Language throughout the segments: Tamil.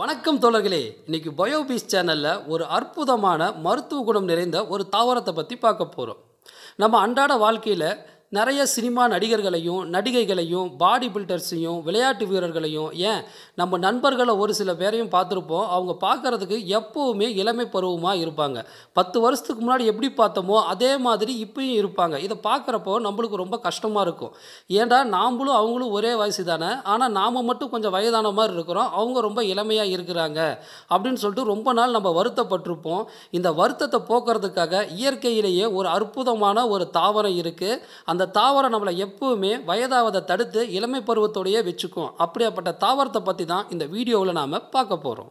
வணக்கம் தோழர்களே இன்னைக்கு பயோபீஸ் சேனலில் ஒரு அற்புதமான மருத்துவ குணம் நிறைந்த ஒரு தாவரத்தை பற்றி பார்க்க போகிறோம் நம்ம அன்றாட வாழ்க்கையில் நிறைய சினிமா நடிகர்களையும் நடிகைகளையும் பாடி பில்டர்ஸையும் விளையாட்டு வீரர்களையும் ஏன் நம்ம நண்பர்களை ஒரு சில பேரையும் பார்த்துருப்போம் அவங்க பார்க்குறதுக்கு எப்போவுமே இளமை பருவமாக இருப்பாங்க பத்து வருஷத்துக்கு முன்னாடி எப்படி பார்த்தோமோ அதே மாதிரி இப்பயும் இருப்பாங்க இதை பார்க்குறப்போ நம்மளுக்கு ரொம்ப கஷ்டமாக இருக்கும் ஏன்டா நாம்ளும் அவங்களும் ஒரே வயசு தானே ஆனால் நாம் மட்டும் கொஞ்சம் வயதான மாதிரி இருக்கிறோம் அவங்க ரொம்ப இளமையாக இருக்கிறாங்க அப்படின்னு சொல்லிட்டு ரொம்ப நாள் நம்ம வருத்தப்பட்டிருப்போம் இந்த வருத்தத்தை போக்குறதுக்காக இயற்கையிலேயே ஒரு அற்புதமான ஒரு தாவரம் இருக்குது அந்த அந்த தாவரம் நம்மளை எப்பவுமே வயதாவதை தடுத்து இளமை பருவத்தோடையே வச்சுக்கும் அப்படியாப்பட்ட தாவரத்தை பற்றி தான் இந்த வீடியோவில் நாம் பார்க்க போகிறோம்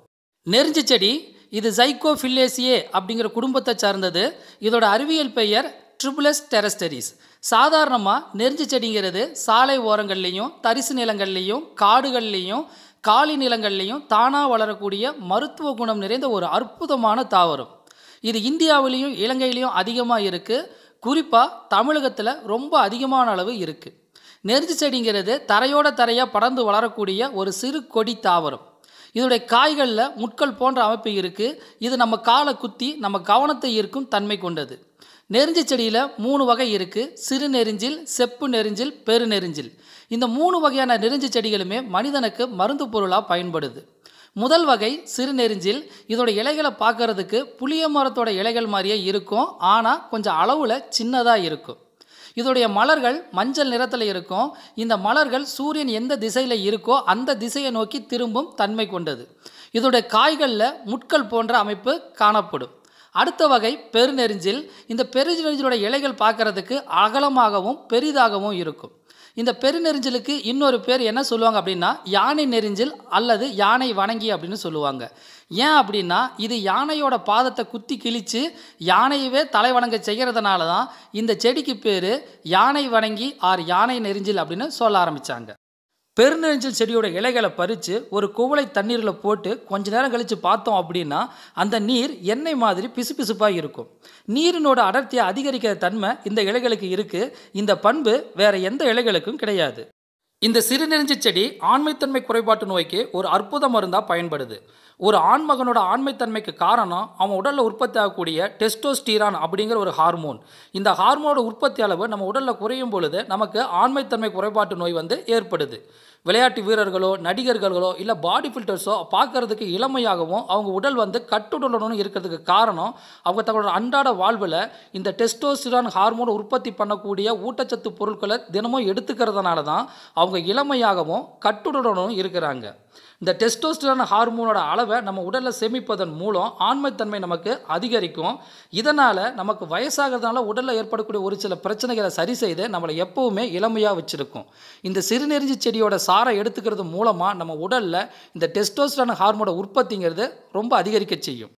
நெருஞ்சி செடி இது சைக்கோ ஃபில்லேசியே அப்படிங்கிற குடும்பத்தை சார்ந்தது இதோட அறிவியல் பெயர் ட்ரிபிளஸ் டெரஸ்டரிஸ் சாதாரணமாக நெருஞ்சி செடிங்கிறது சாலை ஓரங்கள்லேயும் தரிசு நிலங்கள்லேயும் காடுகள்லேயும் காலி நிலங்கள்லேயும் தானாக வளரக்கூடிய மருத்துவ குணம் நிறைந்த ஒரு அற்புதமான தாவரம் இது இந்தியாவிலையும் இலங்கையிலையும் அதிகமாக இருக்குது குறிப்பாக தமிழகத்தில் ரொம்ப அதிகமான அளவு இருக்குது நெருஞ்சி செடிங்கிறது தரையோட தரையாக படர்ந்து வளரக்கூடிய ஒரு சிறு கொடி தாவரம் இதோடைய காய்களில் முட்கள் போன்ற அமைப்பு இருக்குது இது நம்ம காலை குத்தி நம்ம கவனத்தை ஈர்க்கும் தன்மை கொண்டது நெருஞ்சி செடியில் மூணு வகை இருக்குது சிறு நெருஞ்சில் செப்பு நெருஞ்சில் பெரு நெருஞ்சில் இந்த மூணு வகையான நெருஞ்சி செடிகளுமே மனிதனுக்கு மருந்து பொருளாக பயன்படுது முதல் வகை சிறுநெறிஞ்சில் இதோட இலைகளை பார்க்கறதுக்கு புளிய மரத்தோட இலைகள் மாதிரியே இருக்கும் ஆனால் கொஞ்சம் அளவில் சின்னதாக இருக்கும் இதோடைய மலர்கள் மஞ்சள் நிறத்தில் இருக்கும் இந்த மலர்கள் சூரியன் எந்த திசையில் இருக்கோ அந்த திசையை நோக்கி திரும்பும் தன்மை கொண்டது இதோடைய காய்களில் முட்கள் போன்ற அமைப்பு காணப்படும் அடுத்த வகை பெருநெறிஞ்சில் இந்த பெருநெறிஞ்சிலோட இலைகள் பார்க்கறதுக்கு அகலமாகவும் பெரிதாகவும் இருக்கும் இந்த பெருநெறிஞ்சலுக்கு இன்னொரு பேர் என்ன சொல்லுவாங்க அப்படின்னா யானை நெறிஞ்சல் அல்லது யானை வணங்கி அப்படின்னு சொல்லுவாங்க ஏன் அப்படின்னா இது யானையோட பாதத்தை குத்தி கிழித்து யானையவே தலை வணங்க செய்கிறதுனால தான் இந்த செடிக்கு பேர் யானை வணங்கி ஆர் யானை நெறிஞ்சல் அப்படின்னு சொல்ல ஆரம்பித்தாங்க பெருநெஞ்சல் செடியோட இலைகளை பறித்து ஒரு குவளை தண்ணீரில் போட்டு கொஞ்ச நேரம் கழித்து பார்த்தோம் அப்படின்னா அந்த நீர் எண்ணெய் மாதிரி பிசுபிசுப்பாக இருக்கும் நீரினோட அடர்த்தியை அதிகரிக்கிற தன்மை இந்த இலைகளுக்கு இருக்குது இந்த பண்பு வேறு எந்த இலைகளுக்கும் கிடையாது இந்த சிறுநெறிஞ்சி செடி ஆண்மைத்தன்மை குறைபாட்டு நோய்க்கு ஒரு அற்புத மருந்தாக பயன்படுது ஒரு ஆண்மகனோட ஆண்மைத்தன்மைக்கு காரணம் அவன் உடலில் உற்பத்தி ஆகக்கூடிய டெஸ்டோஸ்டீரான் அப்படிங்கிற ஒரு ஹார்மோன் இந்த ஹார்மோனோட உற்பத்தி அளவு நம்ம உடலில் குறையும் பொழுது நமக்கு ஆண்மைத்தன்மை குறைபாட்டு நோய் வந்து ஏற்படுது விளையாட்டு வீரர்களோ நடிகர்களோ இல்லை பாடி ஃபில்டர்ஸோ பார்க்குறதுக்கு இளமையாகவும் அவங்க உடல் வந்து கட்டுடலுடன் இருக்கிறதுக்கு காரணம் அவங்க தங்களோட அன்றாட வாழ்வில் இந்த டெஸ்டோஸ்டிரான் ஹார்மோன் உற்பத்தி பண்ணக்கூடிய ஊட்டச்சத்து பொருட்களை தினமும் எடுத்துக்கிறதுனால தான் அவங்க அவங்க இளமையாகவும் கட்டுடனும் இருக்கிறாங்க இந்த டெஸ்டோஸ்டரான ஹார்மோனோட அளவை நம்ம உடலில் சேமிப்பதன் மூலம் ஆண்மைத்தன்மை நமக்கு அதிகரிக்கும் இதனால் நமக்கு வயசாகிறதுனால உடலில் ஏற்படக்கூடிய ஒரு சில பிரச்சனைகளை சரி செய்து நம்மளை எப்போவுமே இளமையாக வச்சுருக்கும் இந்த சிறுநெறிஞ்சி செடியோட சாரை எடுத்துக்கிறது மூலமாக நம்ம உடலில் இந்த டெஸ்டோஸ்டரான ஹார்மோனோட உற்பத்திங்கிறது ரொம்ப அதிகரிக்க செய்யும்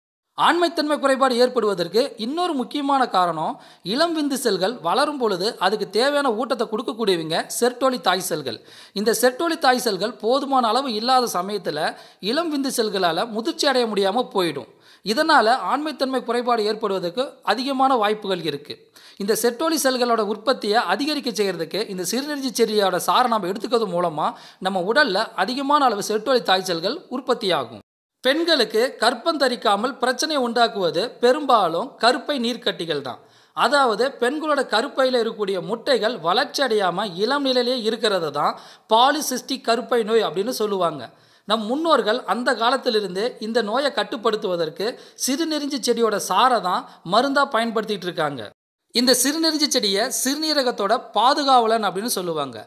ஆண்மைத்தன்மை குறைபாடு ஏற்படுவதற்கு இன்னொரு முக்கியமான காரணம் இளம் விந்து செல்கள் வளரும் பொழுது அதுக்கு தேவையான ஊட்டத்தை கொடுக்கக்கூடியவங்க செர்டோலி தாய் செல்கள் இந்த செர்டோலி தாய் செல்கள் போதுமான அளவு இல்லாத சமயத்தில் இளம் விந்து செல்களால் முதிர்ச்சி அடைய முடியாமல் போயிடும் இதனால் ஆண்மைத்தன்மை குறைபாடு ஏற்படுவதற்கு அதிகமான வாய்ப்புகள் இருக்குது இந்த செட்டோலி செல்களோட உற்பத்தியை அதிகரிக்க செய்கிறதுக்கு இந்த சிறுநீர்ச்சி செடியோட சாரை நம்ம எடுத்துக்கிறது மூலமாக நம்ம உடலில் அதிகமான அளவு செட்டோலி தாய் உற்பத்தியாகும் பெண்களுக்கு கற்பம் தரிக்காமல் பிரச்சனை உண்டாக்குவது பெரும்பாலும் கருப்பை நீர்க்கட்டிகள் தான் அதாவது பெண்களோட கருப்பையில் இருக்கக்கூடிய முட்டைகள் வளர்ச்சி அடையாமல் இளம் நிலையிலே இருக்கிறது தான் பாலிசிஸ்டிக் கருப்பை நோய் அப்படின்னு சொல்லுவாங்க நம் முன்னோர்கள் அந்த காலத்திலிருந்து இந்த நோயை கட்டுப்படுத்துவதற்கு சிறுநெறிஞ்சி செடியோட சாரை தான் மருந்தாக பயன்படுத்திகிட்டு இருக்காங்க இந்த சிறுநெறிஞ்சி செடியை சிறுநீரகத்தோட பாதுகாவலன் அப்படின்னு சொல்லுவாங்க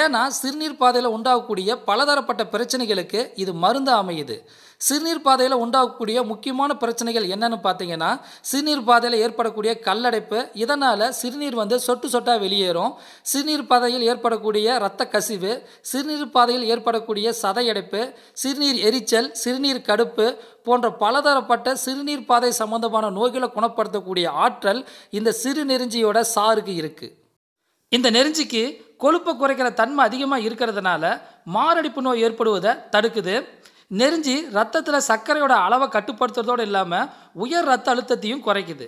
ஏன்னா சிறுநீர் பாதையில் உண்டாகக்கூடிய பலதரப்பட்ட பிரச்சனைகளுக்கு இது மருந்து அமையுது சிறுநீர் பாதையில் உண்டாகக்கூடிய முக்கியமான பிரச்சனைகள் என்னென்னு பார்த்தீங்கன்னா சிறுநீர் பாதையில் ஏற்படக்கூடிய கல்லடைப்பு இதனால் சிறுநீர் வந்து சொட்டு சொட்டாக வெளியேறும் சிறுநீர் பாதையில் ஏற்படக்கூடிய இரத்த கசிவு சிறுநீர் பாதையில் ஏற்படக்கூடிய சதையடைப்பு சிறுநீர் எரிச்சல் சிறுநீர் கடுப்பு போன்ற பலதரப்பட்ட சிறுநீர் பாதை சம்பந்தமான நோய்களை குணப்படுத்தக்கூடிய ஆற்றல் இந்த சிறு நெருஞ்சியோட சாருக்கு இருக்குது இந்த நெருஞ்சிக்கு கொழுப்பை குறைக்கிற தன்மை அதிகமாக இருக்கிறதுனால மாரடைப்பு நோய் ஏற்படுவதை தடுக்குது நெருஞ்சி ரத்தத்தில் சர்க்கரையோட அளவை கட்டுப்படுத்துறதோடு இல்லாமல் உயர் ரத்த அழுத்தத்தையும் குறைக்குது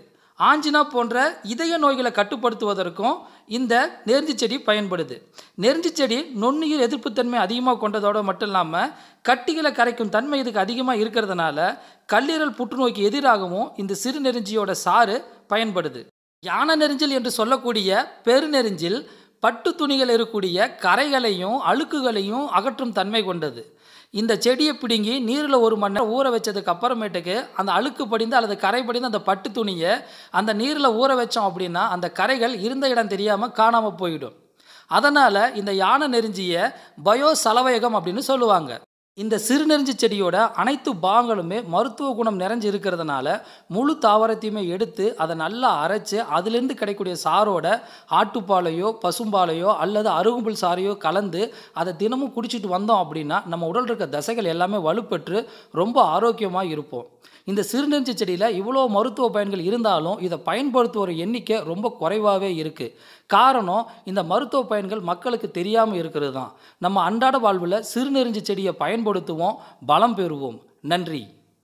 ஆஞ்சினா போன்ற இதய நோய்களை கட்டுப்படுத்துவதற்கும் இந்த நெருஞ்சி செடி பயன்படுது நெருஞ்சி செடி நுண்ணுயிர் எதிர்ப்புத்தன்மை அதிகமாக கொண்டதோடு மட்டும் இல்லாமல் கட்டிகளை கரைக்கும் தன்மை இதுக்கு அதிகமாக இருக்கிறதுனால கல்லீரல் புற்றுநோய்க்கு எதிராகவும் இந்த சிறு நெருஞ்சியோட சாறு பயன்படுது யானை நெருஞ்சில் என்று சொல்லக்கூடிய பெருநெறிஞ்சில் பட்டு துணிகள் இருக்கக்கூடிய கரைகளையும் அழுக்குகளையும் அகற்றும் தன்மை கொண்டது இந்த செடியை பிடுங்கி நீரில் ஒரு மணி நேரம் ஊற வச்சதுக்கு அப்புறமேட்டுக்கு அந்த அழுக்கு படிந்து அல்லது கரை படிந்து அந்த பட்டு துணியை அந்த நீரில் ஊற வச்சோம் அப்படின்னா அந்த கரைகள் இருந்த இடம் தெரியாமல் காணாமல் போயிடும் அதனால் இந்த யானை நெருஞ்சியை பயோ சலவயகம் அப்படின்னு சொல்லுவாங்க இந்த சிறுநெறிஞ்சி செடியோட அனைத்து பாகங்களுமே மருத்துவ குணம் நிறைஞ்சு இருக்கிறதுனால முழு தாவரத்தையுமே எடுத்து அதை நல்லா அரைச்சி அதுலேருந்து கிடைக்கூடிய சாரோட ஆட்டுப்பாலையோ பசும்பாலையோ அல்லது அருகும்புல் சாரையோ கலந்து அதை தினமும் குடிச்சிட்டு வந்தோம் அப்படின்னா நம்ம உடல் இருக்க தசைகள் எல்லாமே வலுப்பெற்று ரொம்ப ஆரோக்கியமாக இருப்போம் இந்த சிறுநீர்ச்சி செடியில் இவ்வளோ மருத்துவ பயன்கள் இருந்தாலும் இதை பயன்படுத்துவோர் எண்ணிக்கை ரொம்ப குறைவாகவே இருக்குது காரணம் இந்த மருத்துவ பயன்கள் மக்களுக்கு தெரியாமல் இருக்கிறது தான் நம்ம அன்றாட வாழ்வில் சிறுநெறிஞ்சி செடியை பயன்படுத்துவோம் பலம் பெறுவோம் நன்றி